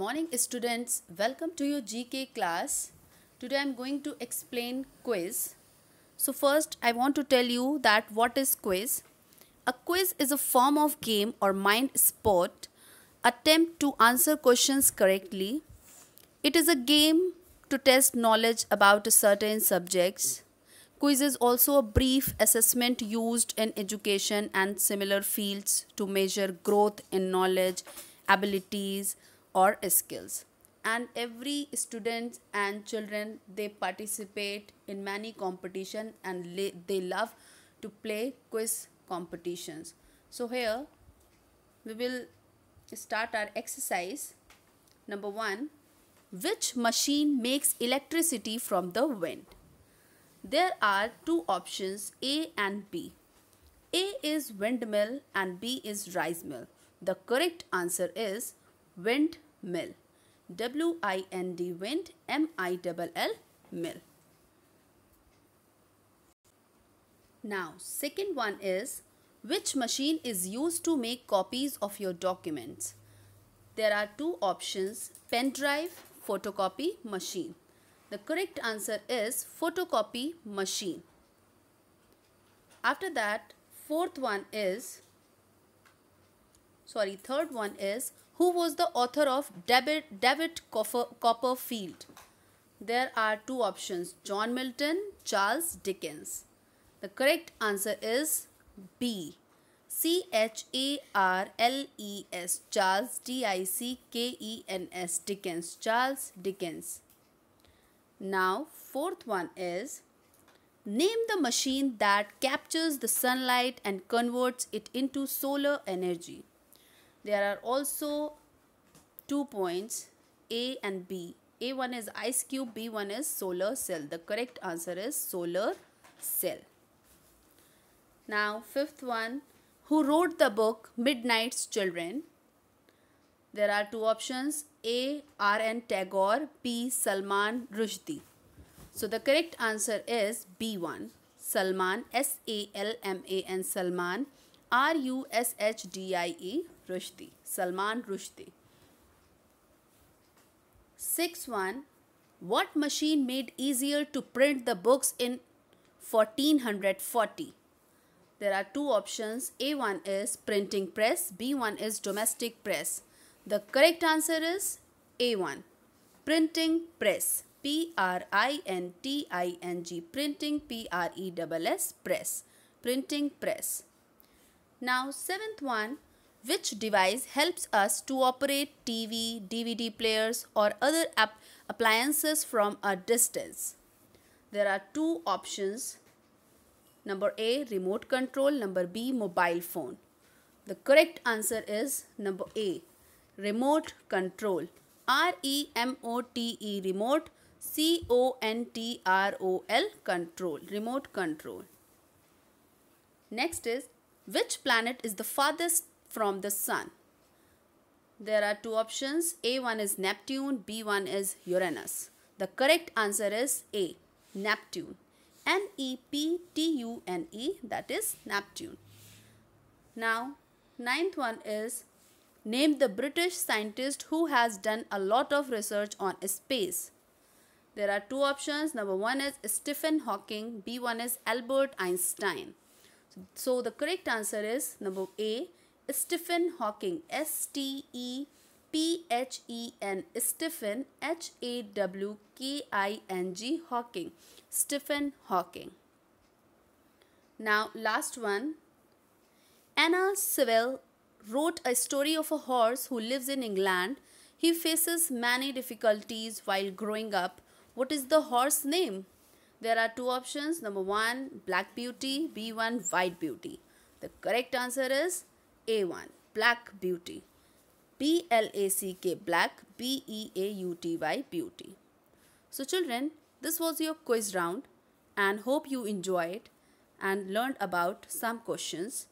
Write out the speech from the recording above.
morning students welcome to your gk class today i'm going to explain quiz so first i want to tell you that what is quiz a quiz is a form of game or mind sport attempt to answer questions correctly it is a game to test knowledge about a certain subjects quiz is also a brief assessment used in education and similar fields to measure growth in knowledge abilities or skills and every student and children they participate in many competition and they love to play quiz competitions so here we will start our exercise number 1 which machine makes electricity from the wind there are two options a and b a is windmill and b is rice mill the correct answer is windmill. W I N D wind M I double L mill. Now second one is which machine is used to make copies of your documents? There are two options pen drive photocopy machine. The correct answer is photocopy machine. After that fourth one is sorry, third one is who was the author of David, David Copperfield? There are two options, John Milton, Charles Dickens. The correct answer is B. C H A R L E S Charles D I C K E N S Dickens Charles Dickens. Now, fourth one is Name the machine that captures the sunlight and converts it into solar energy. There are also two points A and B. A1 is ice cube, B1 is solar cell. The correct answer is solar cell. Now, fifth one, who wrote the book Midnight's Children? There are two options A. R. N. Tagore, B. Salman Rushdie. So the correct answer is B1. Salman, S A L M A N Salman, R U S H D I E, Rushdie, Salman Rushdie. 6 1. What machine made easier to print the books in 1440? There are two options. A1 is printing press, B1 is domestic press. The correct answer is A1. Printing press. P R I N T I N G. Printing P R E S S press. Printing press. Now, seventh one which device helps us to operate TV, DVD players or other appliances from a distance. There are two options. Number A, remote control. Number B, mobile phone. The correct answer is number A, remote control. remote. remote. C-O-N-T-R-O-L, control, remote control. Next is, which planet is the farthest from the sun. There are two options. A1 is Neptune, B1 is Uranus. The correct answer is A, Neptune. N e p t that is Neptune. Now, ninth one is Name the British scientist who has done a lot of research on space. There are two options. Number one is Stephen Hawking. B1 is Albert Einstein. So the correct answer is number A, Stephen Hawking, S T E P H E N, Stephen H A W K I N G, Hawking, Stephen Hawking. Now, last one. Anna Sewell wrote a story of a horse who lives in England. He faces many difficulties while growing up. What is the horse name? There are two options. Number one, Black Beauty. B1, White Beauty. The correct answer is a1 Black Beauty B L A C K Black B E A U T Y Beauty. So children, this was your quiz round and hope you enjoy it and learned about some questions